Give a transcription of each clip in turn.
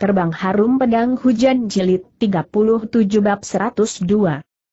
Terbang Harum Pedang Hujan Jilid 37 Bab 102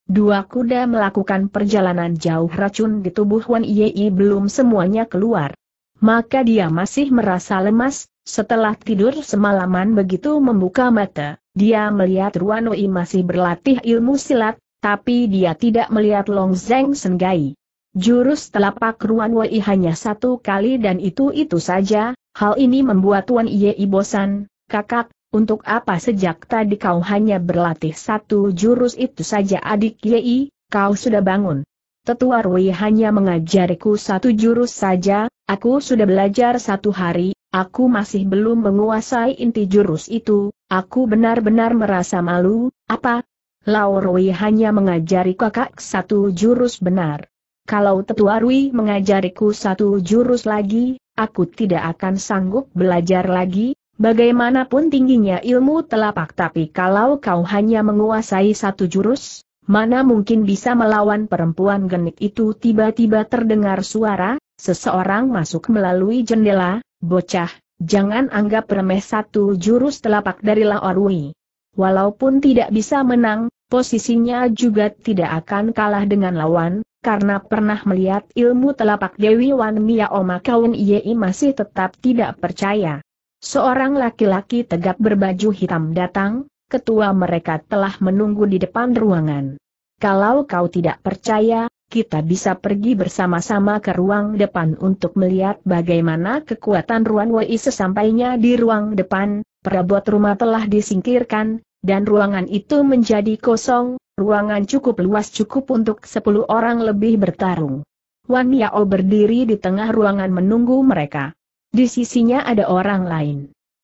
Dua kuda melakukan perjalanan jauh racun di tubuh Wan Yei belum semuanya keluar. Maka dia masih merasa lemas, setelah tidur semalaman begitu membuka mata, dia melihat Ruan Wei masih berlatih ilmu silat, tapi dia tidak melihat Long Zeng Senggai. Jurus telapak Ruan Wei hanya satu kali dan itu-itu saja, hal ini membuat Wan Yei bosan, kakak, untuk apa sejak tadi kau hanya berlatih satu jurus itu saja adik Yei, kau sudah bangun. Tetua Rui hanya mengajariku satu jurus saja, aku sudah belajar satu hari, aku masih belum menguasai inti jurus itu, aku benar-benar merasa malu, apa? Lao Rui hanya mengajari kakak satu jurus benar. Kalau Tetua Rui mengajariku satu jurus lagi, aku tidak akan sanggup belajar lagi, Bagaimanapun tingginya ilmu telapak tapi kalau kau hanya menguasai satu jurus, mana mungkin bisa melawan perempuan genit itu tiba-tiba terdengar suara, seseorang masuk melalui jendela, bocah, jangan anggap remeh satu jurus telapak dari Laorui. Walaupun tidak bisa menang, posisinya juga tidak akan kalah dengan lawan, karena pernah melihat ilmu telapak Dewi Wan Mia Oma Kaun Yei masih tetap tidak percaya. Seorang laki-laki tegap berbaju hitam datang, ketua mereka telah menunggu di depan ruangan. Kalau kau tidak percaya, kita bisa pergi bersama-sama ke ruang depan untuk melihat bagaimana kekuatan Ruan Wei sesampainya di ruang depan, perabot rumah telah disingkirkan, dan ruangan itu menjadi kosong, ruangan cukup luas cukup untuk 10 orang lebih bertarung. Wan Yao berdiri di tengah ruangan menunggu mereka. Di sisinya ada orang lain.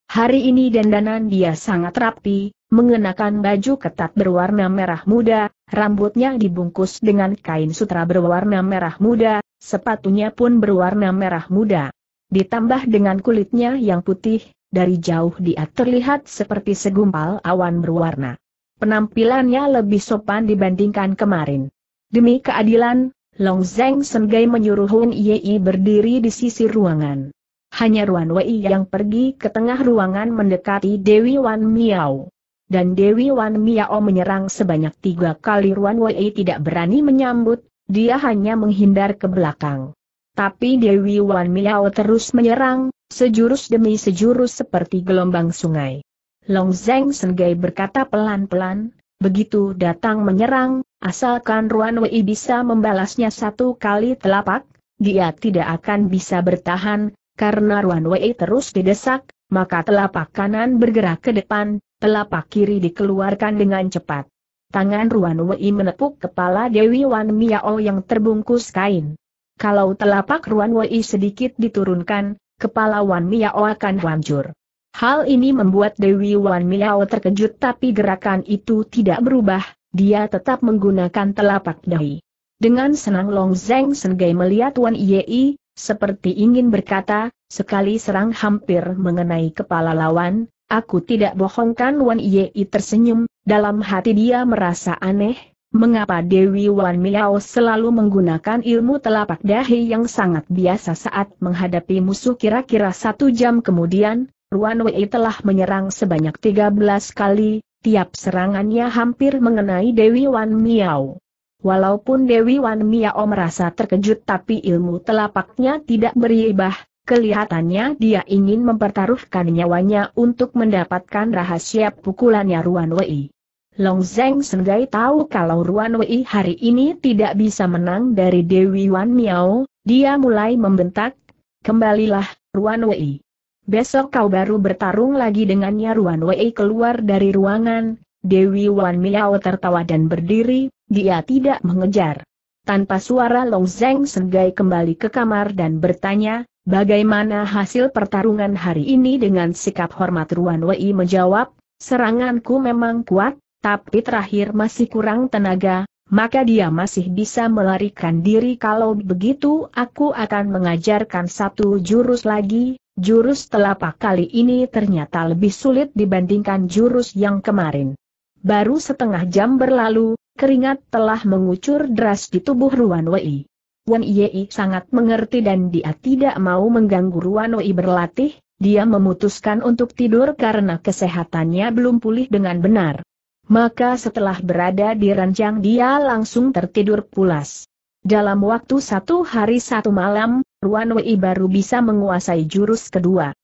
Hari ini dandanan dia sangat rapi, mengenakan baju ketat berwarna merah muda, rambutnya dibungkus dengan kain sutra berwarna merah muda, sepatunya pun berwarna merah muda. Ditambah dengan kulitnya yang putih, dari jauh dia terlihat seperti segumpal awan berwarna. Penampilannya lebih sopan dibandingkan kemarin. Demi keadilan, Long Zeng senggai menyuruh Hun Yei berdiri di sisi ruangan. Hanya Ruan Wei yang pergi ke tengah ruangan mendekati Dewi Wan Miao. Dan Dewi Wan Miao menyerang sebanyak tiga kali Ruan Wei tidak berani menyambut, dia hanya menghindar ke belakang. Tapi Dewi Wan Miao terus menyerang, sejurus demi sejurus seperti gelombang sungai. Long Zeng Sengai berkata pelan-pelan, begitu datang menyerang, asalkan Ruan Wei bisa membalasnya satu kali telapak, dia tidak akan bisa bertahan, karena Ruan Wei terus didesak, maka telapak kanan bergerak ke depan, telapak kiri dikeluarkan dengan cepat. Tangan Ruan Wei menepuk kepala Dewi Wan Miao yang terbungkus kain. Kalau telapak Ruan Wei sedikit diturunkan, kepala Wan Miao akan hancur. Hal ini membuat Dewi Wan Miao terkejut tapi gerakan itu tidak berubah, dia tetap menggunakan telapak dahi. Dengan senang Long Zeng Sengai melihat Wan Yei, seperti ingin berkata, sekali serang hampir mengenai kepala lawan, aku tidak bohongkan Wan Yei tersenyum, dalam hati dia merasa aneh, mengapa Dewi Wan Miao selalu menggunakan ilmu telapak dahi yang sangat biasa saat menghadapi musuh kira-kira satu jam kemudian, Wan Wei telah menyerang sebanyak 13 kali, tiap serangannya hampir mengenai Dewi Wan Miao. Walaupun Dewi Wan Miao merasa terkejut tapi ilmu telapaknya tidak beribah, kelihatannya dia ingin mempertaruhkan nyawanya untuk mendapatkan rahasia pukulannya Ruan Wei. Long Zeng Senggai tahu kalau Ruan Wei hari ini tidak bisa menang dari Dewi Wan Miao, dia mulai membentak, kembalilah, Ruan Wei. Besok kau baru bertarung lagi dengannya Ruan Wei keluar dari ruangan, Dewi Wan Miao tertawa dan berdiri, dia tidak mengejar. Tanpa suara Long Zeng Senggai kembali ke kamar dan bertanya, bagaimana hasil pertarungan hari ini dengan sikap hormat Ruan Wei menjawab, seranganku memang kuat, tapi terakhir masih kurang tenaga, maka dia masih bisa melarikan diri kalau begitu aku akan mengajarkan satu jurus lagi, jurus telapak kali ini ternyata lebih sulit dibandingkan jurus yang kemarin. Baru setengah jam berlalu, keringat telah mengucur deras di tubuh Ruan Wei. Wan Yei sangat mengerti dan dia tidak mau mengganggu Ruan Wei berlatih, dia memutuskan untuk tidur karena kesehatannya belum pulih dengan benar. Maka setelah berada di ranjang dia langsung tertidur pulas. Dalam waktu satu hari satu malam, Ruan Wei baru bisa menguasai jurus kedua.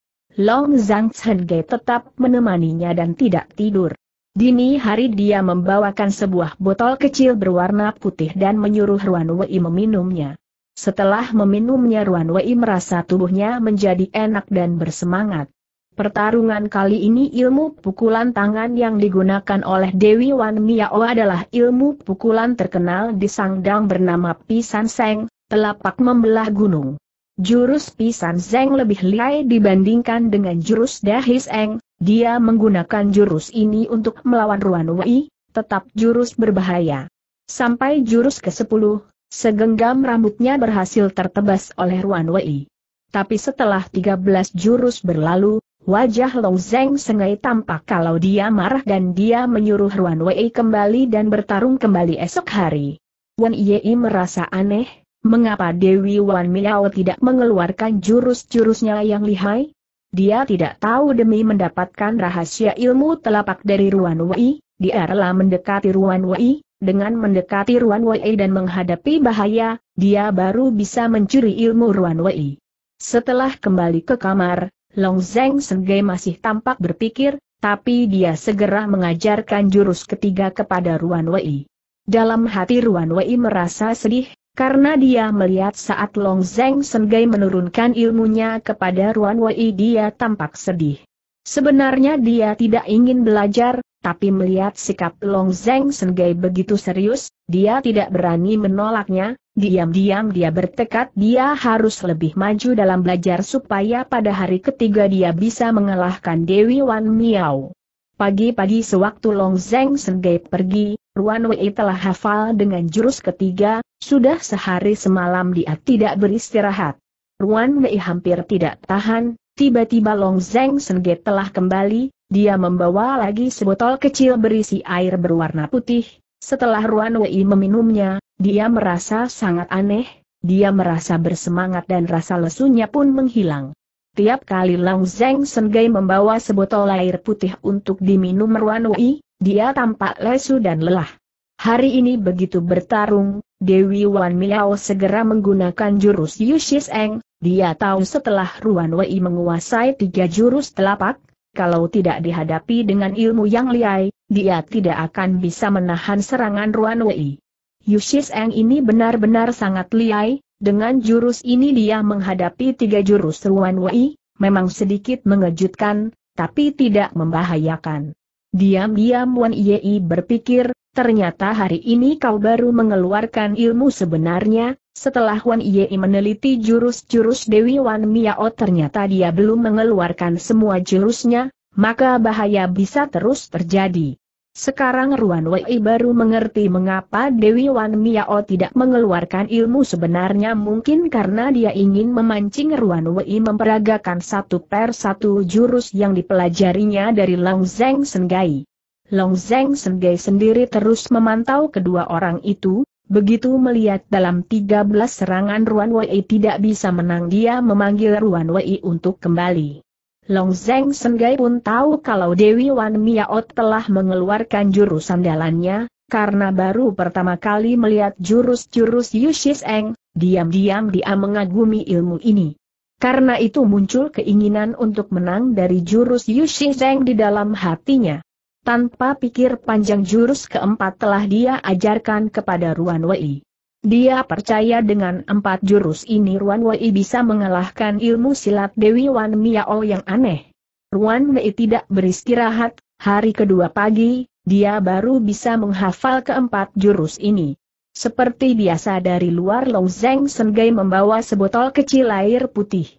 Long Zhang Chengge tetap menemaninya dan tidak tidur. Dini hari dia membawakan sebuah botol kecil berwarna putih dan menyuruh Ruan Wei meminumnya. Setelah meminumnya Ruan Wei merasa tubuhnya menjadi enak dan bersemangat. Pertarungan kali ini ilmu pukulan tangan yang digunakan oleh Dewi Wan Miao adalah ilmu pukulan terkenal di Sangdang bernama Pisan Seng, telapak membelah gunung. Jurus Pisan Seng lebih lihai dibandingkan dengan jurus Dahis Eng, dia menggunakan jurus ini untuk melawan Ruan Wei, tetap jurus berbahaya. Sampai jurus ke-10, segenggam rambutnya berhasil tertebas oleh Ruan Wei. Tapi setelah 13 jurus berlalu, wajah Long Zeng sengai tampak kalau dia marah dan dia menyuruh Ruan Wei kembali dan bertarung kembali esok hari. Wan Yei merasa aneh, mengapa Dewi Wan Miao tidak mengeluarkan jurus-jurusnya yang lihai? Dia tidak tahu demi mendapatkan rahasia ilmu telapak dari Ruan Wei, dia rela mendekati Ruan Wei, dengan mendekati Ruan Wei dan menghadapi bahaya, dia baru bisa mencuri ilmu Ruan Wei. Setelah kembali ke kamar, Long Zeng Senge masih tampak berpikir, tapi dia segera mengajarkan jurus ketiga kepada Ruan Wei. Dalam hati Ruan Wei merasa sedih, karena dia melihat saat Long Zeng Sengai menurunkan ilmunya kepada Ruan Wei dia tampak sedih. Sebenarnya dia tidak ingin belajar, tapi melihat sikap Long Zeng Sengai begitu serius, dia tidak berani menolaknya, diam-diam dia bertekad dia harus lebih maju dalam belajar supaya pada hari ketiga dia bisa mengalahkan Dewi Wan Miao. Pagi-pagi sewaktu Long Zeng Sengai pergi, Ruan Wei telah hafal dengan jurus ketiga, sudah sehari semalam dia tidak beristirahat. Ruan Mei hampir tidak tahan, tiba-tiba Long Zeng Sengge telah kembali, dia membawa lagi sebotol kecil berisi air berwarna putih. Setelah Ruan Wei meminumnya, dia merasa sangat aneh, dia merasa bersemangat dan rasa lesunya pun menghilang. Tiap kali Long Zeng Sengge membawa sebotol air putih untuk diminum Ruan Wei, dia tampak lesu dan lelah. Hari ini begitu bertarung, Dewi Wan Miao segera menggunakan jurus Yushis Eng, dia tahu setelah Ruan Wei menguasai tiga jurus telapak, kalau tidak dihadapi dengan ilmu yang liai, dia tidak akan bisa menahan serangan Ruan Wei. Yushis Eng ini benar-benar sangat liai, dengan jurus ini dia menghadapi tiga jurus Ruan Wei, memang sedikit mengejutkan, tapi tidak membahayakan. Diam-diam Wan Yei berpikir, Ternyata hari ini kau baru mengeluarkan ilmu sebenarnya, setelah Wan Yei meneliti jurus-jurus Dewi Wan Miao ternyata dia belum mengeluarkan semua jurusnya, maka bahaya bisa terus terjadi. Sekarang Ruan Wei baru mengerti mengapa Dewi Wan Miao tidak mengeluarkan ilmu sebenarnya mungkin karena dia ingin memancing Ruan Wei memperagakan satu per satu jurus yang dipelajarinya dari Lang Zeng Senggai. Long Zeng Sengge sendiri terus memantau kedua orang itu, begitu melihat dalam 13 serangan Ruan Wei tidak bisa menang dia memanggil Ruan Wei untuk kembali. Long Zeng Senggai pun tahu kalau Dewi Wan Miaot telah mengeluarkan jurus sandalannya, karena baru pertama kali melihat jurus-jurus Yushis Eng, diam-diam dia mengagumi ilmu ini. Karena itu muncul keinginan untuk menang dari jurus Yu Shiseng di dalam hatinya. Tanpa pikir panjang jurus keempat telah dia ajarkan kepada Ruan Wei. Dia percaya dengan empat jurus ini Ruan Wei bisa mengalahkan ilmu silat Dewi Wan Miao yang aneh. Ruan Wei tidak beristirahat, hari kedua pagi, dia baru bisa menghafal keempat jurus ini. Seperti biasa dari luar Long Zeng Sengai membawa sebotol kecil air putih.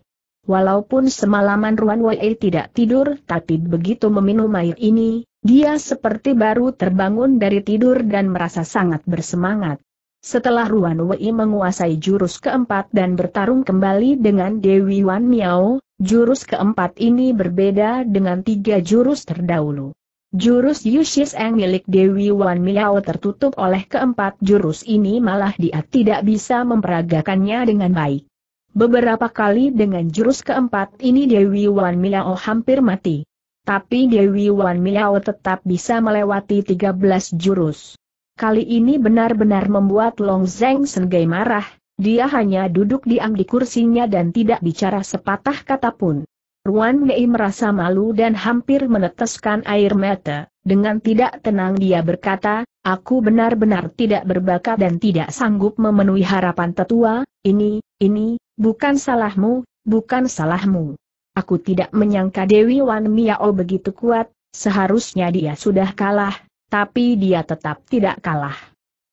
Walaupun semalaman Ruan Wei tidak tidur tapi begitu meminum air ini, dia seperti baru terbangun dari tidur dan merasa sangat bersemangat. Setelah Ruan Wei menguasai jurus keempat dan bertarung kembali dengan Dewi Wan Miao, jurus keempat ini berbeda dengan tiga jurus terdahulu. Jurus Yushis Eng milik Dewi Wan Miao tertutup oleh keempat jurus ini malah dia tidak bisa memperagakannya dengan baik. Beberapa kali dengan jurus keempat ini Dewi Wan Miao hampir mati tapi Dewi Wan Miao tetap bisa melewati 13 jurus. Kali ini benar-benar membuat Long Zeng senggai marah, dia hanya duduk diam di kursinya dan tidak bicara sepatah kata pun. Ruan Mei merasa malu dan hampir meneteskan air mata, dengan tidak tenang dia berkata, aku benar-benar tidak berbakat dan tidak sanggup memenuhi harapan tetua, ini, ini, bukan salahmu, bukan salahmu. Aku tidak menyangka Dewi Wan Miao begitu kuat, seharusnya dia sudah kalah, tapi dia tetap tidak kalah.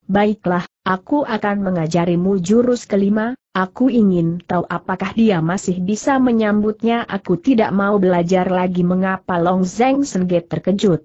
Baiklah, aku akan mengajarimu jurus kelima, aku ingin tahu apakah dia masih bisa menyambutnya aku tidak mau belajar lagi mengapa Long Zeng Senge terkejut.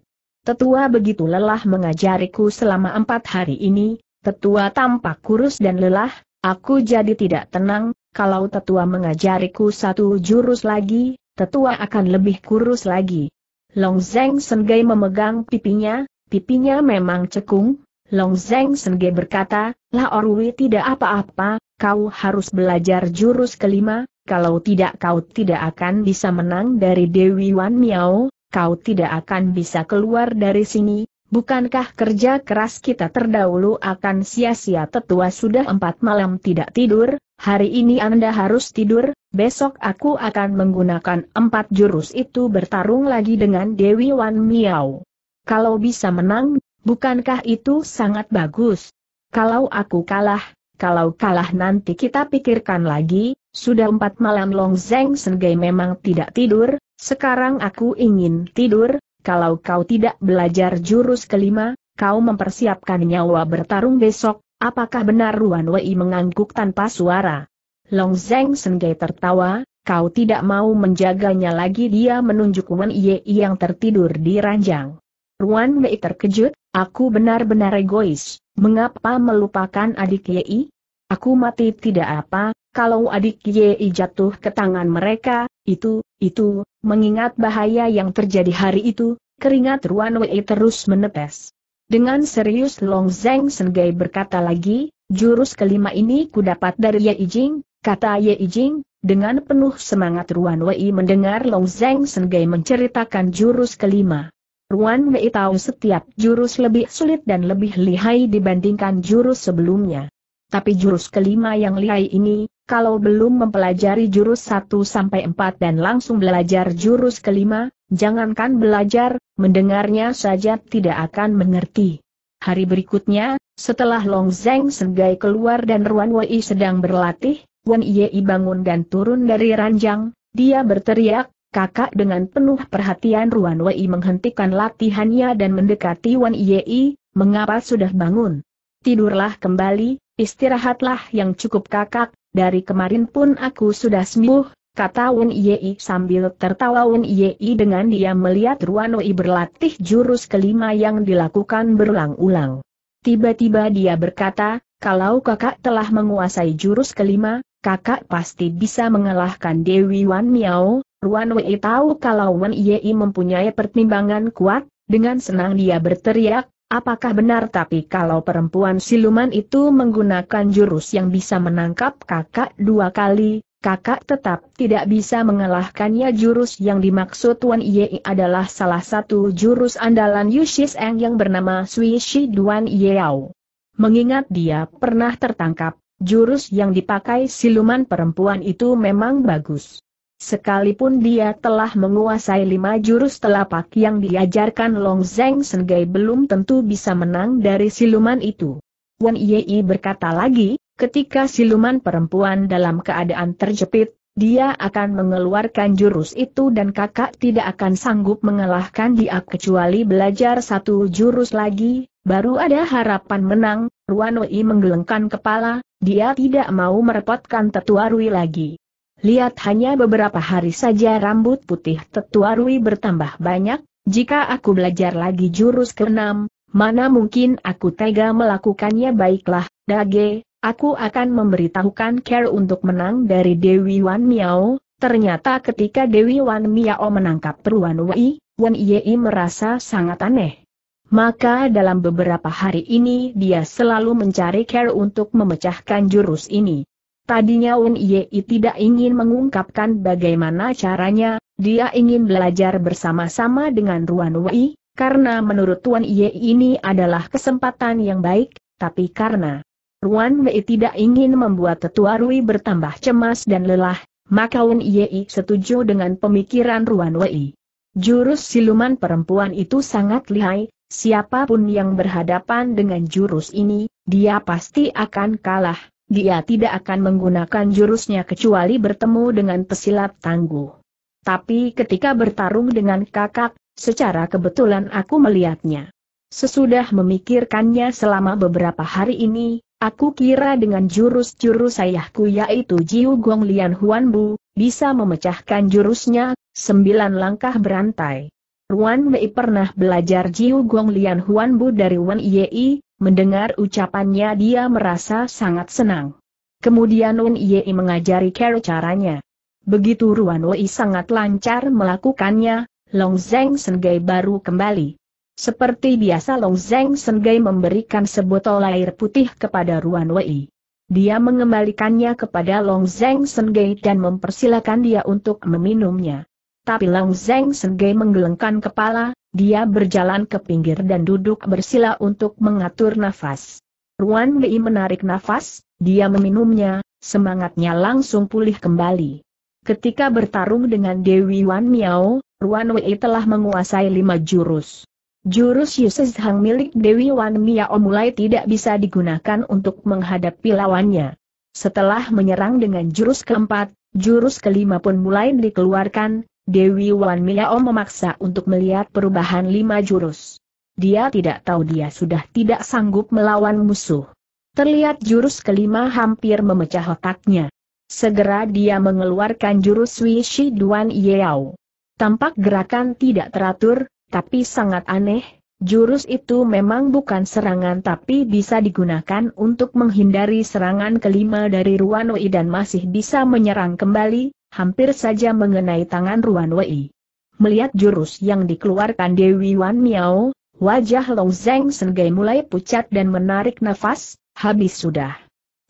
Tetua begitu lelah mengajariku selama empat hari ini, tetua tampak kurus dan lelah, aku jadi tidak tenang, kalau tetua mengajariku satu jurus lagi, tetua akan lebih kurus lagi. Long Zeng Sengai memegang pipinya, pipinya memang cekung. Long Zeng Sengai berkata, La Orwi tidak apa-apa, kau harus belajar jurus kelima, kalau tidak kau tidak akan bisa menang dari Dewi Wan Miao, kau tidak akan bisa keluar dari sini, Bukankah kerja keras kita terdahulu akan sia-sia tetua sudah empat malam tidak tidur, hari ini Anda harus tidur, besok aku akan menggunakan empat jurus itu bertarung lagi dengan Dewi Wan Miao. Kalau bisa menang, bukankah itu sangat bagus? Kalau aku kalah, kalau kalah nanti kita pikirkan lagi, sudah empat malam Long Zeng Sengai memang tidak tidur, sekarang aku ingin tidur, kalau kau tidak belajar jurus kelima, kau mempersiapkan nyawa bertarung besok, Apakah benar Ruan Wei mengangguk tanpa suara? Long Zeng Senggai tertawa, kau tidak mau menjaganya lagi dia menunjuk Wan Ye yang tertidur di ranjang. Ruan Wei terkejut, aku benar-benar egois, mengapa melupakan adik Ye? Aku mati tidak apa, kalau adik Ye jatuh ke tangan mereka, itu, itu, mengingat bahaya yang terjadi hari itu, keringat Ruan Wei terus menetes. Dengan serius Long Zeng Sengai berkata lagi, jurus kelima ini ku dapat dari Ye Ijing, kata Ye Ijing, dengan penuh semangat Ruan Wei mendengar Long Zeng Sengai menceritakan jurus kelima. Ruan Wei tahu setiap jurus lebih sulit dan lebih lihai dibandingkan jurus sebelumnya. Tapi jurus kelima yang lihai ini, kalau belum mempelajari jurus 1 sampai 4 dan langsung belajar jurus kelima, Jangankan belajar, mendengarnya saja tidak akan mengerti. Hari berikutnya, setelah Long Zeng Senggai keluar dan Ruan Wei sedang berlatih, Wan Yei bangun dan turun dari ranjang, dia berteriak, kakak dengan penuh perhatian Ruan Wei menghentikan latihannya dan mendekati Wan Yei, mengapa sudah bangun? Tidurlah kembali, istirahatlah yang cukup kakak, dari kemarin pun aku sudah sembuh, kata Wen Yei sambil tertawa Wen Yei dengan dia melihat Ruan Wei berlatih jurus kelima yang dilakukan berulang-ulang. Tiba-tiba dia berkata, kalau kakak telah menguasai jurus kelima, kakak pasti bisa mengalahkan Dewi Wan Miao, Ruan Wei tahu kalau Wen Yei mempunyai pertimbangan kuat, dengan senang dia berteriak, apakah benar tapi kalau perempuan siluman itu menggunakan jurus yang bisa menangkap kakak dua kali, kakak tetap tidak bisa mengalahkannya jurus yang dimaksud Wan Yei adalah salah satu jurus andalan Yushis Eng yang bernama Sui Shi Duan Yeo. Mengingat dia pernah tertangkap, jurus yang dipakai siluman perempuan itu memang bagus. Sekalipun dia telah menguasai lima jurus telapak yang diajarkan Long Zeng Sengai belum tentu bisa menang dari siluman itu. Wan Yei berkata lagi, Ketika siluman perempuan dalam keadaan terjepit, dia akan mengeluarkan jurus itu dan kakak tidak akan sanggup mengalahkan dia kecuali belajar satu jurus lagi, baru ada harapan menang, Ruan Ruanoi menggelengkan kepala, dia tidak mau merepotkan tetua Rui lagi. Lihat hanya beberapa hari saja rambut putih tetua Rui bertambah banyak, jika aku belajar lagi jurus keenam, mana mungkin aku tega melakukannya baiklah, Dage, Aku akan memberitahukan care untuk menang dari Dewi Wan Miao. Ternyata ketika Dewi Wan Miao menangkap peruan Wei, Wan Yei merasa sangat aneh. Maka dalam beberapa hari ini dia selalu mencari care untuk memecahkan jurus ini. Tadinya Wan Yei tidak ingin mengungkapkan bagaimana caranya, dia ingin belajar bersama-sama dengan Ruan Wei, karena menurut Wan Yei ini adalah kesempatan yang baik, tapi karena Ruan Mei tidak ingin membuat tetua Rui bertambah cemas dan lelah, maka Wen Yei setuju dengan pemikiran Ruan Wei. Jurus siluman perempuan itu sangat lihai, siapapun yang berhadapan dengan jurus ini, dia pasti akan kalah, dia tidak akan menggunakan jurusnya kecuali bertemu dengan pesilat tangguh. Tapi ketika bertarung dengan kakak, secara kebetulan aku melihatnya. Sesudah memikirkannya selama beberapa hari ini, Aku kira dengan jurus-jurus ayahku yaitu Jiu Gong Lian Huan Bu, bisa memecahkan jurusnya, sembilan langkah berantai. Ruan Mei pernah belajar Jiu Gong Lian Huan Bu dari Wen Yei, mendengar ucapannya dia merasa sangat senang. Kemudian Wen Yei mengajari cara caranya. Begitu Ruan Wei sangat lancar melakukannya, Long Zeng Sengai baru kembali. Seperti biasa Long Zeng Senggai memberikan sebotol air putih kepada Ruan Wei. Dia mengembalikannya kepada Long Zeng Senggai dan mempersilakan dia untuk meminumnya. Tapi Long Zeng Senggai menggelengkan kepala, dia berjalan ke pinggir dan duduk bersila untuk mengatur nafas. Ruan Wei menarik nafas, dia meminumnya, semangatnya langsung pulih kembali. Ketika bertarung dengan Dewi Wan Miao, Ruan Wei telah menguasai lima jurus. Jurus Hang milik Dewi Wan Miao mulai tidak bisa digunakan untuk menghadapi lawannya. Setelah menyerang dengan jurus keempat, jurus kelima pun mulai dikeluarkan, Dewi Wan Miao memaksa untuk melihat perubahan lima jurus. Dia tidak tahu dia sudah tidak sanggup melawan musuh. Terlihat jurus kelima hampir memecah otaknya. Segera dia mengeluarkan jurus Wishi Duan Yao. Tampak gerakan tidak teratur, tapi sangat aneh, jurus itu memang bukan serangan tapi bisa digunakan untuk menghindari serangan kelima dari Ruanoi dan masih bisa menyerang kembali, hampir saja mengenai tangan Ruanoi. Melihat jurus yang dikeluarkan Dewi Wan Miao, wajah Long Zeng Sengai mulai pucat dan menarik nafas, habis sudah.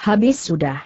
Habis sudah.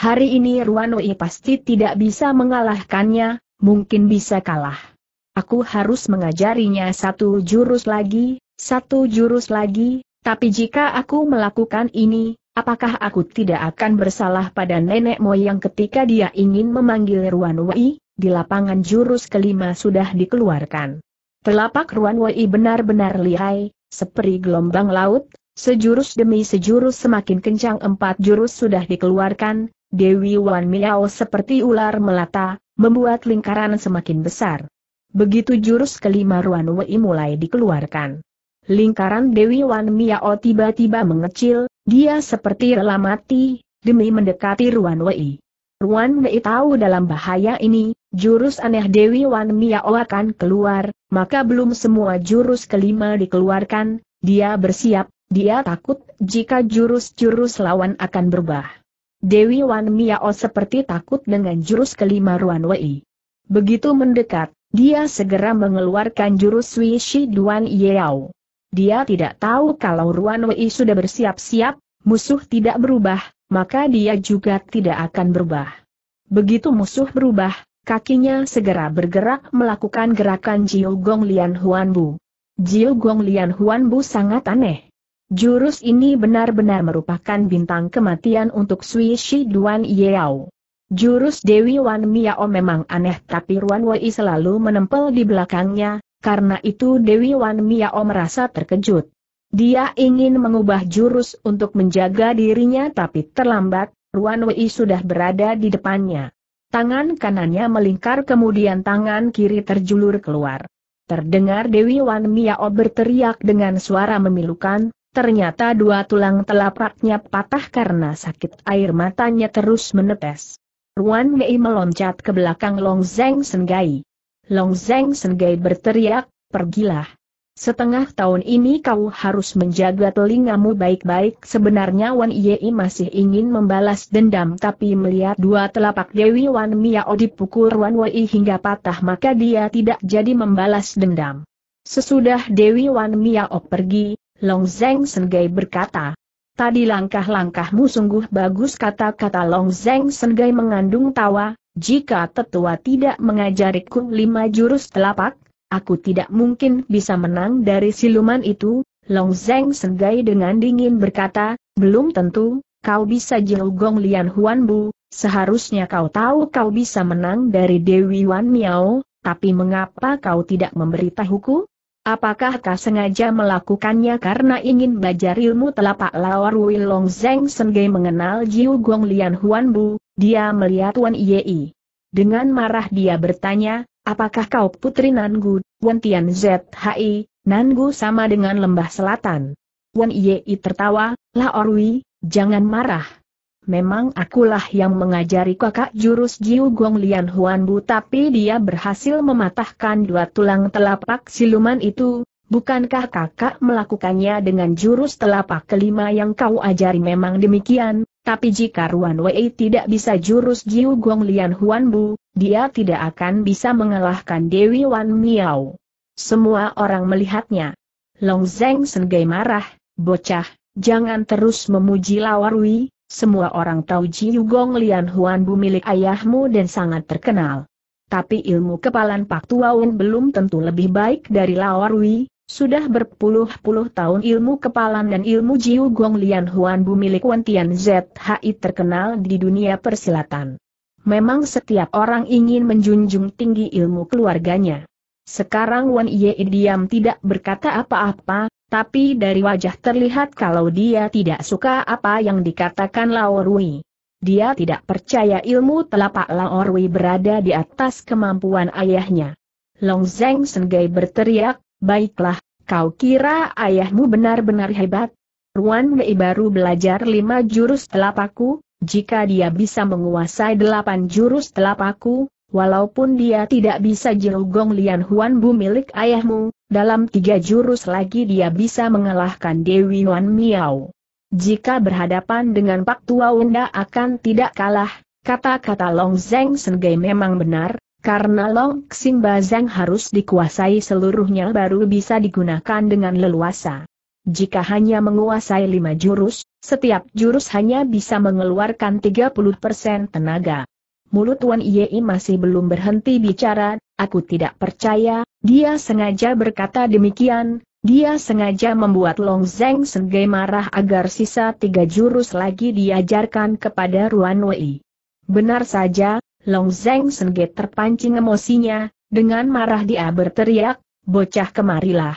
Hari ini Ruanoi pasti tidak bisa mengalahkannya, mungkin bisa kalah. Aku harus mengajarinya satu jurus lagi, satu jurus lagi, tapi jika aku melakukan ini, apakah aku tidak akan bersalah pada nenek moyang ketika dia ingin memanggil Ruan Wei? Di lapangan jurus kelima sudah dikeluarkan. Telapak Ruan Wei benar-benar lihai, seperti gelombang laut, sejurus demi sejurus semakin kencang empat jurus sudah dikeluarkan, Dewi Wan Miao seperti ular melata, membuat lingkaran semakin besar. Begitu jurus kelima Ruan Wei mulai dikeluarkan. Lingkaran Dewi Wan Miao tiba-tiba mengecil, dia seperti rela mati, demi mendekati Ruan Wei. Ruan Wei tahu dalam bahaya ini, jurus aneh Dewi Wan Miao akan keluar, maka belum semua jurus kelima dikeluarkan, dia bersiap, dia takut jika jurus-jurus lawan akan berubah. Dewi Wan Miao seperti takut dengan jurus kelima Ruan Wei. Begitu mendekat, dia segera mengeluarkan jurus Sui Shi Duan Yao. Dia tidak tahu kalau Ruan Wei sudah bersiap-siap, musuh tidak berubah, maka dia juga tidak akan berubah. Begitu musuh berubah, kakinya segera bergerak melakukan gerakan Jiu Gong Lian Huan Bu. Jiu Gong Lian Huan Bu sangat aneh. Jurus ini benar-benar merupakan bintang kematian untuk Sui Shi Duan Yao. Jurus Dewi Wan Miao oh, memang aneh tapi Ruan Wei selalu menempel di belakangnya, karena itu Dewi Wan Miao oh, merasa terkejut. Dia ingin mengubah jurus untuk menjaga dirinya tapi terlambat, Ruan Wei sudah berada di depannya. Tangan kanannya melingkar kemudian tangan kiri terjulur keluar. Terdengar Dewi Wan Miao oh, berteriak dengan suara memilukan, ternyata dua tulang telapaknya patah karena sakit air matanya terus menetes. Ruan Mei meloncat ke belakang Long Zeng Senggai. Long Zeng Senggai berteriak, pergilah. Setengah tahun ini kau harus menjaga telingamu baik-baik. Sebenarnya Wan Yei masih ingin membalas dendam tapi melihat dua telapak Dewi Wan Miao dipukul Wan Wei hingga patah maka dia tidak jadi membalas dendam. Sesudah Dewi Wan Miao pergi, Long Zeng Senggai berkata, Tadi langkah-langkahmu sungguh bagus kata-kata Long Zeng Sengai mengandung tawa, jika tetua tidak mengajariku lima jurus telapak, aku tidak mungkin bisa menang dari siluman itu, Long Zeng Sengai dengan dingin berkata, belum tentu, kau bisa jelugong Lian Huan Bu, seharusnya kau tahu kau bisa menang dari Dewi Wan Miao, tapi mengapa kau tidak memberitahuku? Apakah kau sengaja melakukannya karena ingin belajar ilmu telapak lawar Wilong Zeng Sengai mengenal Jiu Gong Lian Huan Bu, dia melihat Wan Yei. Dengan marah dia bertanya, apakah kau putri Nangu, Wan Tian Zhi, Nangu sama dengan lembah selatan? Wan Yei tertawa, Laorui, jangan marah. Memang akulah yang mengajari kakak jurus Jiu Gong Lian Huan Bu tapi dia berhasil mematahkan dua tulang telapak siluman itu, bukankah kakak melakukannya dengan jurus telapak kelima yang kau ajari memang demikian, tapi jika Ruan Wei tidak bisa jurus Jiu Gong Lian Huan Bu, dia tidak akan bisa mengalahkan Dewi Wan Miao. Semua orang melihatnya. Long Zeng Sengai marah, bocah, jangan terus memuji Lawarui. Semua orang tahu Jiu Gong Lian Huan Bu milik ayahmu dan sangat terkenal. Tapi ilmu kepalan Pak Tuaun belum tentu lebih baik dari Lawarwi, sudah berpuluh-puluh tahun ilmu kepalan dan ilmu Jiu Gong Lian Huan Bu milik Wan Tian ZHI terkenal di dunia persilatan. Memang setiap orang ingin menjunjung tinggi ilmu keluarganya. Sekarang Wan Ye diam tidak berkata apa-apa, tapi dari wajah terlihat kalau dia tidak suka apa yang dikatakan Lao Rui. Dia tidak percaya ilmu telapak Lao Rui berada di atas kemampuan ayahnya. Long Zeng Sengai berteriak, baiklah, kau kira ayahmu benar-benar hebat? Ruan Wei baru belajar lima jurus telapaku. jika dia bisa menguasai delapan jurus telapaku, walaupun dia tidak bisa jerugong Lian Huan Bu milik ayahmu, dalam tiga jurus lagi dia bisa mengalahkan Dewi Wan Miao. Jika berhadapan dengan Pak Tua Wenda akan tidak kalah, kata-kata Long Zeng Sengai memang benar, karena Long Xing Zeng harus dikuasai seluruhnya baru bisa digunakan dengan leluasa. Jika hanya menguasai lima jurus, setiap jurus hanya bisa mengeluarkan 30% tenaga. Mulut Wan Yei masih belum berhenti bicara, aku tidak percaya, dia sengaja berkata demikian, dia sengaja membuat Long Zeng Sengai marah agar sisa tiga jurus lagi diajarkan kepada Ruan Wei. Benar saja, Long Zeng Sengai terpancing emosinya, dengan marah dia berteriak, bocah kemarilah.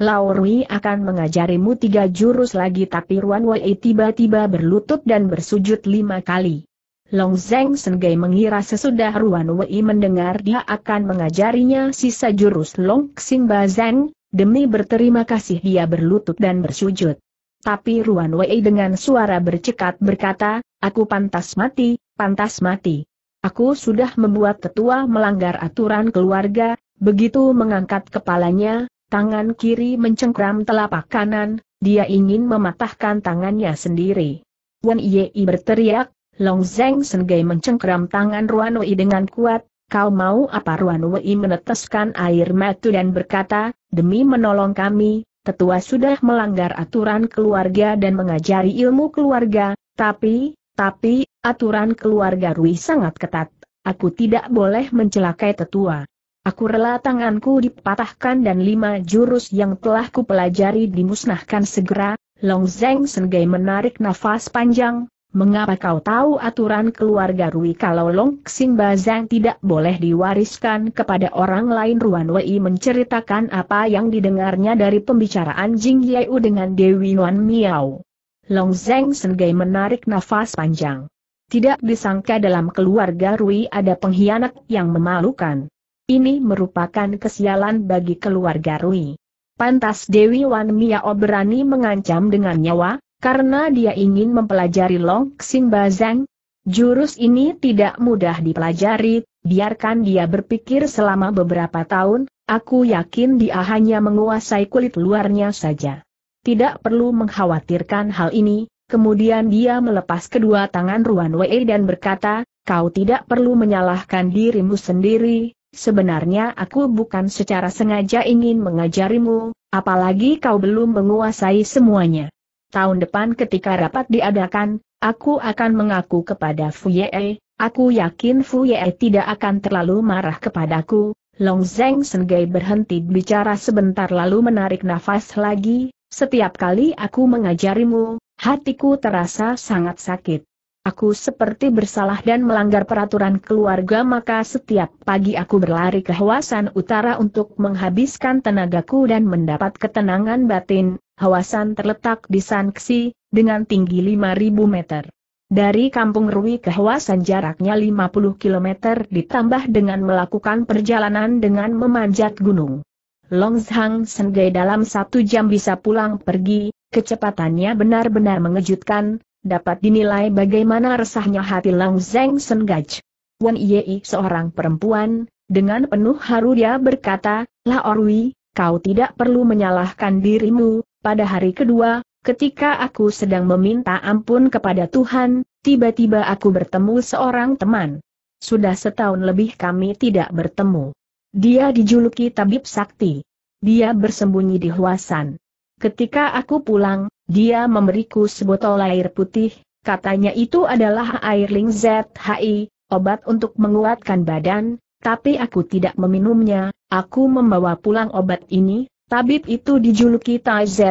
Rui akan mengajarimu tiga jurus lagi tapi Ruan Wei tiba-tiba berlutut dan bersujud lima kali. Long Zeng senggai mengira sesudah Ruan Wei mendengar dia akan mengajarinya sisa jurus Long Xing Ba Zeng, demi berterima kasih dia berlutut dan bersujud. Tapi Ruan Wei dengan suara bercekat berkata, aku pantas mati, pantas mati. Aku sudah membuat tetua melanggar aturan keluarga, begitu mengangkat kepalanya, tangan kiri mencengkram telapak kanan, dia ingin mematahkan tangannya sendiri. Wan Yei berteriak, Long Zeng Sengai mencengkeram tangan Ruan Wei dengan kuat, kau mau apa Ruan Wei meneteskan air mata dan berkata, demi menolong kami, tetua sudah melanggar aturan keluarga dan mengajari ilmu keluarga, tapi, tapi, aturan keluarga Rui sangat ketat, aku tidak boleh mencelakai tetua. Aku rela tanganku dipatahkan dan lima jurus yang telah kupelajari dimusnahkan segera, Long Zeng Sengai menarik nafas panjang, Mengapa kau tahu aturan keluarga Rui kalau Long Xing Bazang tidak boleh diwariskan kepada orang lain? Ruan Wei menceritakan apa yang didengarnya dari pembicaraan Jing Yeu dengan Dewi Wan Miao. Long Zeng Sengai menarik nafas panjang. Tidak disangka dalam keluarga Rui ada pengkhianat yang memalukan. Ini merupakan kesialan bagi keluarga Rui. Pantas Dewi Wan Miao berani mengancam dengan nyawa, karena dia ingin mempelajari Long Xing Bazang, jurus ini tidak mudah dipelajari, biarkan dia berpikir selama beberapa tahun, aku yakin dia hanya menguasai kulit luarnya saja. Tidak perlu mengkhawatirkan hal ini, kemudian dia melepas kedua tangan Ruan Wei dan berkata, kau tidak perlu menyalahkan dirimu sendiri, sebenarnya aku bukan secara sengaja ingin mengajarimu, apalagi kau belum menguasai semuanya tahun depan ketika rapat diadakan, aku akan mengaku kepada Fu Fuye, aku yakin Fu Fuye tidak akan terlalu marah kepadaku. Long Zeng Sengai berhenti bicara sebentar lalu menarik nafas lagi, setiap kali aku mengajarimu, hatiku terasa sangat sakit. Aku seperti bersalah dan melanggar peraturan keluarga maka setiap pagi aku berlari ke Hawasan Utara untuk menghabiskan tenagaku dan mendapat ketenangan batin. Hawasan terletak di Sanksi, dengan tinggi 5.000 meter. Dari kampung Rui ke Hawasan jaraknya 50 km ditambah dengan melakukan perjalanan dengan memanjat gunung. Longzhang Sengai dalam satu jam bisa pulang pergi, kecepatannya benar-benar mengejutkan, dapat dinilai bagaimana resahnya hati Lang Zeng Sengaj. Wan Yei seorang perempuan, dengan penuh haru dia berkata, La Orwi, kau tidak perlu menyalahkan dirimu, pada hari kedua, ketika aku sedang meminta ampun kepada Tuhan, tiba-tiba aku bertemu seorang teman. Sudah setahun lebih kami tidak bertemu. Dia dijuluki Tabib Sakti. Dia bersembunyi di Huasan. Ketika aku pulang, dia memberiku sebotol air putih, katanya itu adalah air Ling ZHI, obat untuk menguatkan badan, tapi aku tidak meminumnya, aku membawa pulang obat ini, tabib itu dijuluki Tai Zhi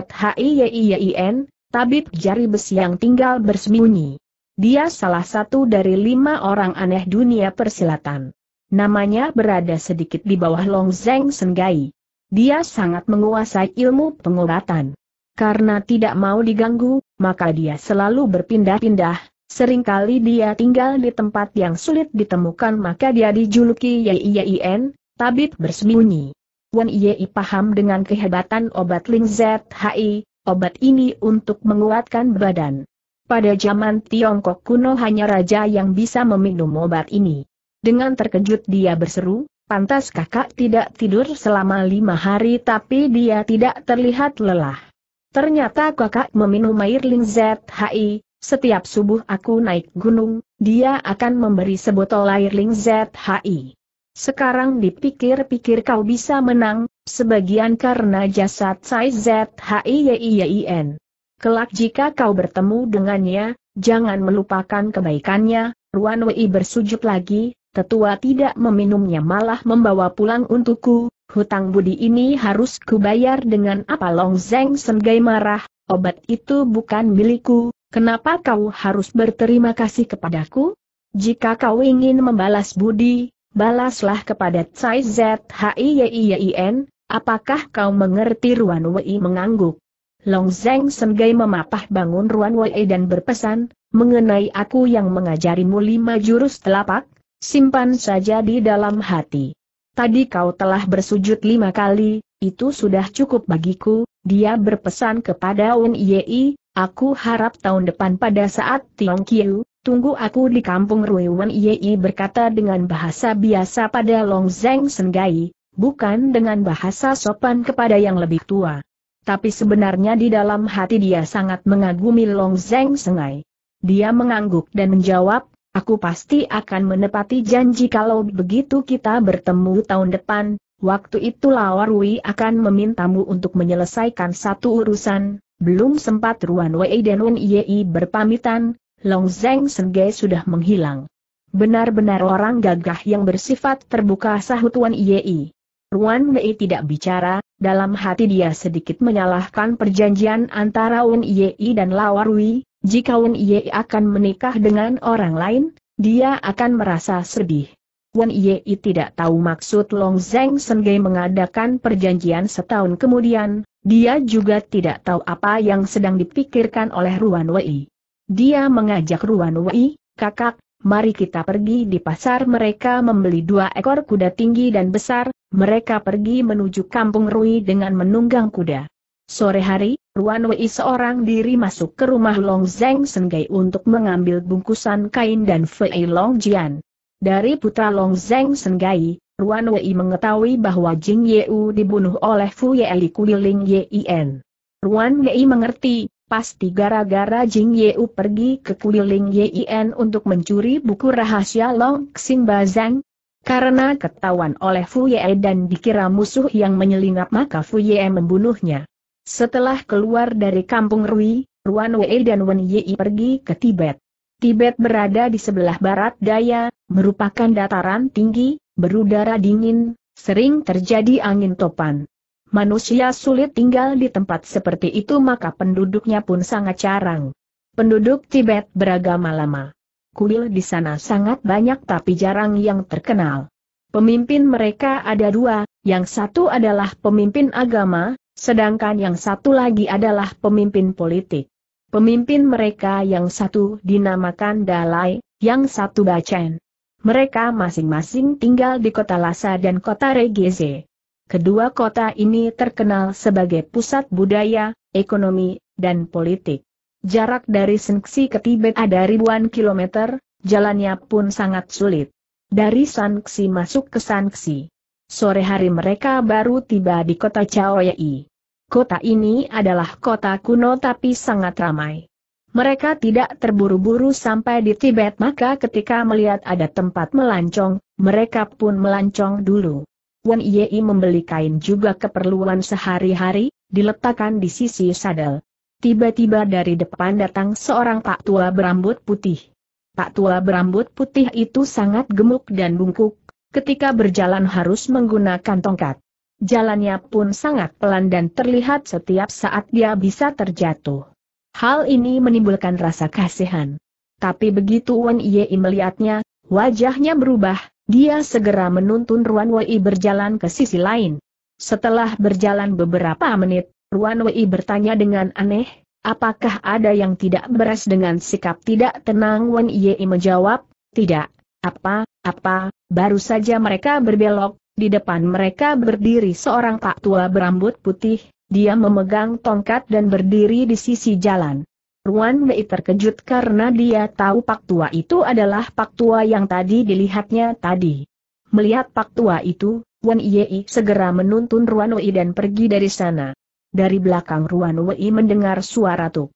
YIYIN, tabib jari besi yang tinggal bersembunyi. Dia salah satu dari lima orang aneh dunia persilatan. Namanya berada sedikit di bawah Long Zeng Senggai. Dia sangat menguasai ilmu pengobatan. Karena tidak mau diganggu, maka dia selalu berpindah-pindah, seringkali dia tinggal di tempat yang sulit ditemukan maka dia dijuluki YIYIN, tabib bersembunyi. Wan Yi paham dengan kehebatan obat Ling ZHI, obat ini untuk menguatkan badan. Pada zaman Tiongkok kuno hanya raja yang bisa meminum obat ini. Dengan terkejut dia berseru, pantas kakak tidak tidur selama lima hari tapi dia tidak terlihat lelah. Ternyata kakak meminum air ZHI, setiap subuh aku naik gunung, dia akan memberi sebotol air ZHI. Sekarang dipikir-pikir kau bisa menang, sebagian karena jasad Sai ZHIYIN. Kelak jika kau bertemu dengannya, jangan melupakan kebaikannya, Ruan Wei bersujud lagi, tetua tidak meminumnya malah membawa pulang untukku, Hutang budi ini harus kubayar dengan apa Long Zeng Senggai marah, obat itu bukan milikku, kenapa kau harus berterima kasih kepadaku? Jika kau ingin membalas budi, balaslah kepada Tsai Zhiyiyin, apakah kau mengerti Ruan Wei mengangguk? Long Zeng Senggai memapah bangun Ruan Wei dan berpesan, mengenai aku yang mengajarimu lima jurus telapak, simpan saja di dalam hati. Tadi kau telah bersujud lima kali, itu sudah cukup bagiku, dia berpesan kepada Un Yei, aku harap tahun depan pada saat Tiong Kiu, tunggu aku di kampung Rui Wen Yei berkata dengan bahasa biasa pada Long Zeng Senggai, bukan dengan bahasa sopan kepada yang lebih tua. Tapi sebenarnya di dalam hati dia sangat mengagumi Long Zeng Sengai. Dia mengangguk dan menjawab, Aku pasti akan menepati janji kalau begitu kita bertemu tahun depan, waktu itu Lawarui akan memintamu untuk menyelesaikan satu urusan, belum sempat Ruan Wei dan Wen Yei berpamitan, Long Zeng Senge sudah menghilang. Benar-benar orang gagah yang bersifat terbuka sahut Wan Yei. Ruan Wei tidak bicara, dalam hati dia sedikit menyalahkan perjanjian antara Wen Yei dan Lawarui, jika Wen Ye akan menikah dengan orang lain, dia akan merasa sedih. Wen Ye tidak tahu maksud Long Zeng Senggei mengadakan perjanjian setahun kemudian, dia juga tidak tahu apa yang sedang dipikirkan oleh Ruan Wei. Dia mengajak Ruan Wei, kakak, mari kita pergi di pasar mereka membeli dua ekor kuda tinggi dan besar, mereka pergi menuju kampung Rui dengan menunggang kuda. Sore hari, Ruan Wei seorang diri masuk ke rumah Long Zeng Senggai untuk mengambil bungkusan kain dan Fei Long Jian. Dari putra Long Zeng Senggai, Ruan Wei mengetahui bahwa Jing Yeu dibunuh oleh Fu Yeli Kuiling Yin. Ruan Wei mengerti, pasti gara-gara Jing Yeu pergi ke Kuiling Yin untuk mencuri buku rahasia Long Xing Ba Zeng, karena ketahuan oleh Fu Ye dan dikira musuh yang menyelinap maka Fu Ye membunuhnya. Setelah keluar dari kampung Rui, Ruan Wei dan Wen Yi pergi ke Tibet. Tibet berada di sebelah barat daya, merupakan dataran tinggi, berudara dingin, sering terjadi angin topan. Manusia sulit tinggal di tempat seperti itu maka penduduknya pun sangat jarang. Penduduk Tibet beragama lama. Kuil di sana sangat banyak tapi jarang yang terkenal. Pemimpin mereka ada dua, yang satu adalah pemimpin agama, Sedangkan yang satu lagi adalah pemimpin politik. Pemimpin mereka yang satu dinamakan Dalai, yang satu Bacen. Mereka masing-masing tinggal di kota Lhasa dan kota Regeze. Kedua kota ini terkenal sebagai pusat budaya, ekonomi, dan politik. Jarak dari Sengsi ke Tibet ada ribuan kilometer, jalannya pun sangat sulit. Dari Sanksi masuk ke Sanksi. Sore hari mereka baru tiba di kota Chaoyai. Kota ini adalah kota kuno tapi sangat ramai. Mereka tidak terburu-buru sampai di Tibet maka ketika melihat ada tempat melancong, mereka pun melancong dulu. Wan Yei membeli kain juga keperluan sehari-hari, diletakkan di sisi sadel. Tiba-tiba dari depan datang seorang pak tua berambut putih. Pak tua berambut putih itu sangat gemuk dan bungkuk, ketika berjalan harus menggunakan tongkat. Jalannya pun sangat pelan dan terlihat setiap saat dia bisa terjatuh. Hal ini menimbulkan rasa kasihan. Tapi begitu Wan Yei melihatnya, wajahnya berubah, dia segera menuntun Ruan Wei berjalan ke sisi lain. Setelah berjalan beberapa menit, Ruan Wei bertanya dengan aneh, apakah ada yang tidak beres dengan sikap tidak tenang Wan Yei menjawab, tidak, apa, apa, Baru saja mereka berbelok, di depan mereka berdiri seorang pak tua berambut putih, dia memegang tongkat dan berdiri di sisi jalan. Ruan Mei terkejut karena dia tahu pak tua itu adalah pak tua yang tadi dilihatnya tadi. Melihat pak tua itu, Wan Yei segera menuntun Ruan Wei dan pergi dari sana. Dari belakang Ruan Wei mendengar suara tuk.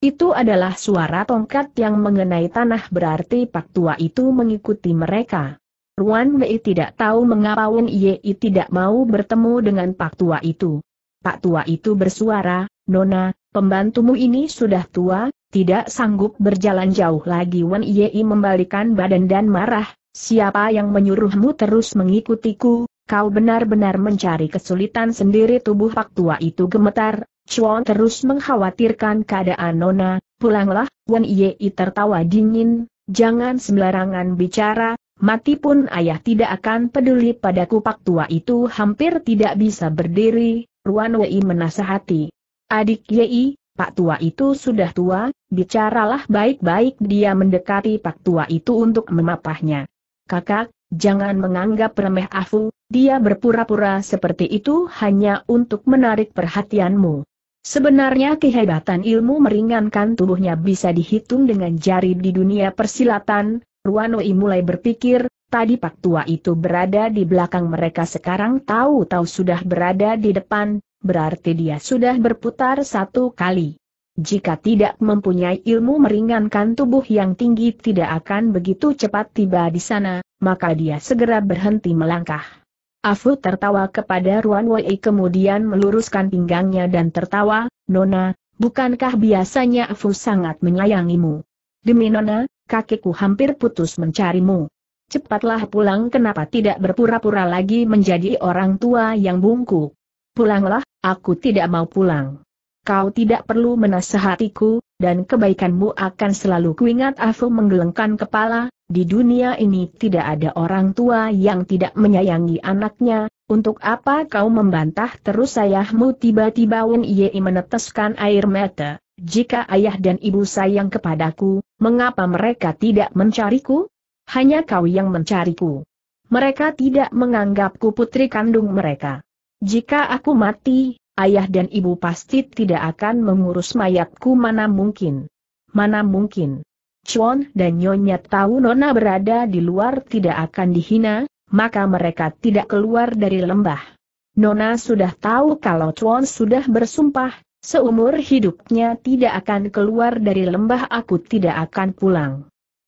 Itu adalah suara tongkat yang mengenai tanah berarti Pak Tua itu mengikuti mereka. Ruan Mei tidak tahu mengapa Wen Yei tidak mau bertemu dengan Pak Tua itu. Pak Tua itu bersuara, Nona, pembantumu ini sudah tua, tidak sanggup berjalan jauh lagi Wen Yei membalikan badan dan marah, siapa yang menyuruhmu terus mengikutiku, kau benar-benar mencari kesulitan sendiri tubuh pak tua itu gemetar, Chuan terus mengkhawatirkan keadaan Nona, pulanglah, Wan Yei tertawa dingin, jangan sembarangan bicara, mati pun ayah tidak akan peduli pada kupak tua itu hampir tidak bisa berdiri, Ruan Wei menasehati. Adik Yei, Pak tua itu sudah tua, bicaralah baik-baik dia mendekati Pak tua itu untuk memapahnya. Kakak, jangan menganggap remeh Afu, dia berpura-pura seperti itu hanya untuk menarik perhatianmu. Sebenarnya kehebatan ilmu meringankan tubuhnya bisa dihitung dengan jari di dunia persilatan, Ruanoi mulai berpikir, tadi Pak Tua itu berada di belakang mereka sekarang tahu-tahu sudah berada di depan, berarti dia sudah berputar satu kali. Jika tidak mempunyai ilmu meringankan tubuh yang tinggi tidak akan begitu cepat tiba di sana, maka dia segera berhenti melangkah. Afu tertawa kepada Ruan Wei kemudian meluruskan pinggangnya dan tertawa, Nona, bukankah biasanya Afu sangat menyayangimu? Demi Nona, kakiku hampir putus mencarimu. Cepatlah pulang kenapa tidak berpura-pura lagi menjadi orang tua yang bungkuk. Pulanglah, aku tidak mau pulang kau tidak perlu menasehatiku, dan kebaikanmu akan selalu kuingat Afu menggelengkan kepala, di dunia ini tidak ada orang tua yang tidak menyayangi anaknya, untuk apa kau membantah terus ayahmu tiba-tiba Wen Yei meneteskan air mata, jika ayah dan ibu sayang kepadaku, mengapa mereka tidak mencariku? Hanya kau yang mencariku. Mereka tidak menganggapku putri kandung mereka. Jika aku mati, ayah dan ibu pasti tidak akan mengurus mayatku mana mungkin. Mana mungkin. Chuan dan Nyonya tahu Nona berada di luar tidak akan dihina, maka mereka tidak keluar dari lembah. Nona sudah tahu kalau Chuan sudah bersumpah, seumur hidupnya tidak akan keluar dari lembah aku tidak akan pulang.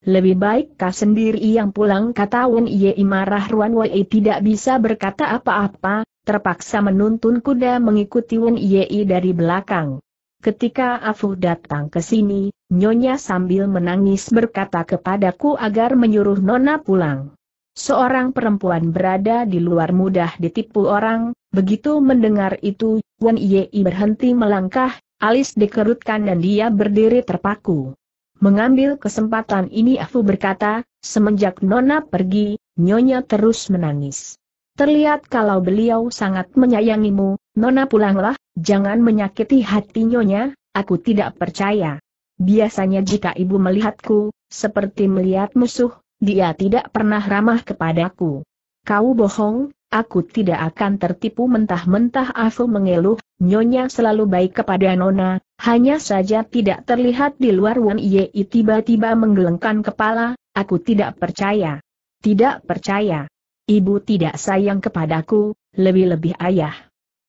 Lebih baik kau sendiri yang pulang kata Wen Ye marah Ruan Wei tidak bisa berkata apa-apa, terpaksa menuntun kuda mengikuti Wen Yei dari belakang. Ketika Afu datang ke sini, Nyonya sambil menangis berkata kepadaku agar menyuruh Nona pulang. Seorang perempuan berada di luar mudah ditipu orang, begitu mendengar itu, Wen Yei berhenti melangkah, alis dikerutkan dan dia berdiri terpaku. Mengambil kesempatan ini Afu berkata, semenjak Nona pergi, Nyonya terus menangis. Terlihat kalau beliau sangat menyayangimu, Nona pulanglah, jangan menyakiti hati nyonya, aku tidak percaya. Biasanya jika ibu melihatku, seperti melihat musuh, dia tidak pernah ramah kepadaku. Kau bohong, aku tidak akan tertipu mentah-mentah aku mengeluh, nyonya selalu baik kepada Nona, hanya saja tidak terlihat di luar Wan Yei tiba-tiba menggelengkan kepala, aku tidak percaya. Tidak percaya ibu tidak sayang kepadaku, lebih-lebih ayah.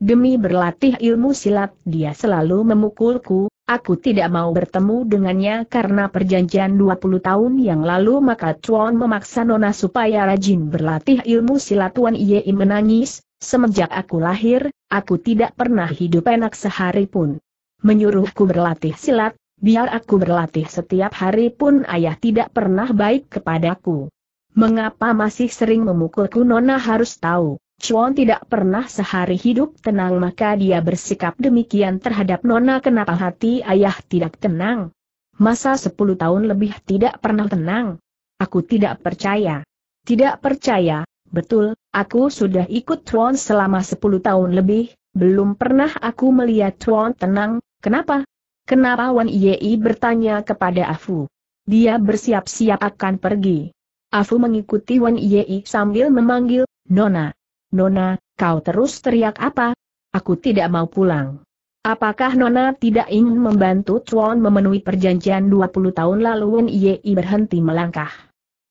Demi berlatih ilmu silat dia selalu memukulku, aku tidak mau bertemu dengannya karena perjanjian 20 tahun yang lalu maka Chuan memaksa Nona supaya rajin berlatih ilmu silat Tuan Yei menangis, semenjak aku lahir, aku tidak pernah hidup enak sehari pun. Menyuruhku berlatih silat, biar aku berlatih setiap hari pun ayah tidak pernah baik kepadaku. Mengapa masih sering memukulku Nona harus tahu, Chuan tidak pernah sehari hidup tenang maka dia bersikap demikian terhadap Nona kenapa hati ayah tidak tenang. Masa sepuluh tahun lebih tidak pernah tenang. Aku tidak percaya. Tidak percaya, betul, aku sudah ikut Chuan selama sepuluh tahun lebih, belum pernah aku melihat Chuan tenang, kenapa? Kenapa Wan Yei bertanya kepada Afu? Dia bersiap-siap akan pergi. Afu mengikuti Wan Yei sambil memanggil, Nona. Nona, kau terus teriak apa? Aku tidak mau pulang. Apakah Nona tidak ingin membantu Chuan memenuhi perjanjian 20 tahun lalu Wan Yei berhenti melangkah?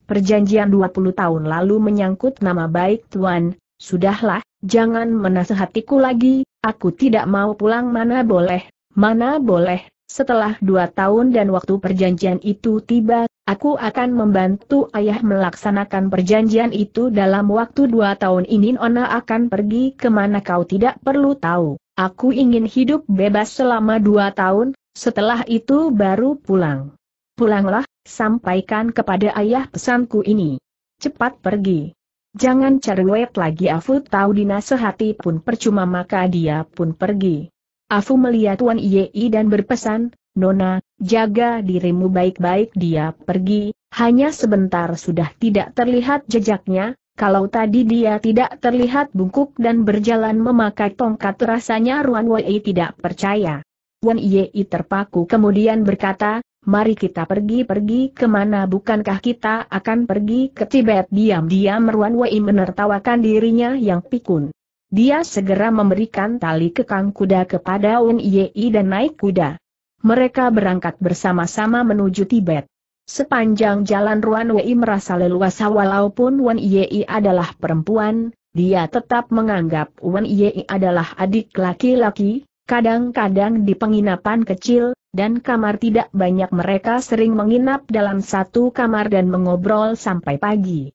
Perjanjian 20 tahun lalu menyangkut nama baik Tuan, sudahlah, jangan menasehatiku lagi, aku tidak mau pulang mana boleh, mana boleh, setelah dua tahun dan waktu perjanjian itu tiba, Aku akan membantu ayah melaksanakan perjanjian itu dalam waktu dua tahun ini Nona akan pergi kemana kau tidak perlu tahu. Aku ingin hidup bebas selama dua tahun, setelah itu baru pulang. Pulanglah, sampaikan kepada ayah pesanku ini. Cepat pergi. Jangan cerewet lagi Afu tahu dinasehati pun percuma maka dia pun pergi. Afu melihat Wan Yei dan berpesan, Nona, jaga dirimu baik-baik dia pergi, hanya sebentar sudah tidak terlihat jejaknya, kalau tadi dia tidak terlihat bungkuk dan berjalan memakai tongkat rasanya Ruan Wei tidak percaya. Wan Yei terpaku kemudian berkata, mari kita pergi-pergi kemana bukankah kita akan pergi ke Tibet diam-diam Ruan Wei menertawakan dirinya yang pikun. Dia segera memberikan tali kekang kuda kepada Wan Yei dan naik kuda mereka berangkat bersama-sama menuju Tibet. Sepanjang jalan Ruan Wei merasa leluasa walaupun Wan Yei adalah perempuan, dia tetap menganggap Wan Yei adalah adik laki-laki, kadang-kadang di penginapan kecil, dan kamar tidak banyak mereka sering menginap dalam satu kamar dan mengobrol sampai pagi.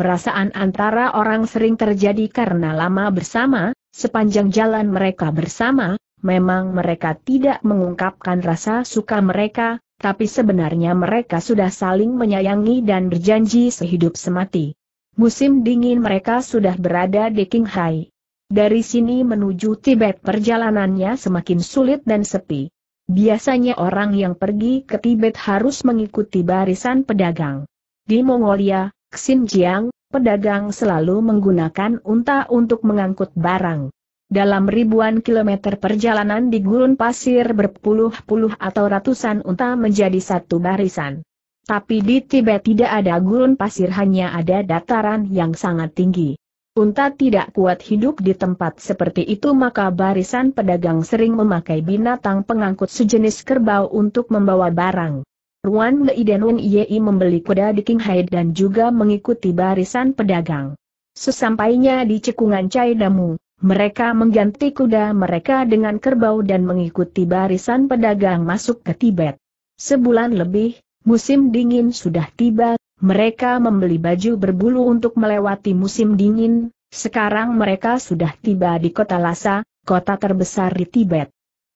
Perasaan antara orang sering terjadi karena lama bersama, sepanjang jalan mereka bersama, Memang mereka tidak mengungkapkan rasa suka mereka, tapi sebenarnya mereka sudah saling menyayangi dan berjanji sehidup semati. Musim dingin mereka sudah berada di Qinghai. Dari sini menuju Tibet perjalanannya semakin sulit dan sepi. Biasanya orang yang pergi ke Tibet harus mengikuti barisan pedagang. Di Mongolia, Xinjiang, pedagang selalu menggunakan unta untuk mengangkut barang. Dalam ribuan kilometer perjalanan di gurun pasir berpuluh-puluh atau ratusan unta menjadi satu barisan. Tapi di Tibet tidak ada gurun pasir hanya ada dataran yang sangat tinggi. Unta tidak kuat hidup di tempat seperti itu maka barisan pedagang sering memakai binatang pengangkut sejenis kerbau untuk membawa barang. Ruan Lei dan Wen Yei membeli kuda di Qinghai dan juga mengikuti barisan pedagang. Sesampainya di cekungan Cai Damu, mereka mengganti kuda mereka dengan kerbau dan mengikuti barisan pedagang masuk ke Tibet. Sebulan lebih, musim dingin sudah tiba, mereka membeli baju berbulu untuk melewati musim dingin, sekarang mereka sudah tiba di kota Lhasa, kota terbesar di Tibet.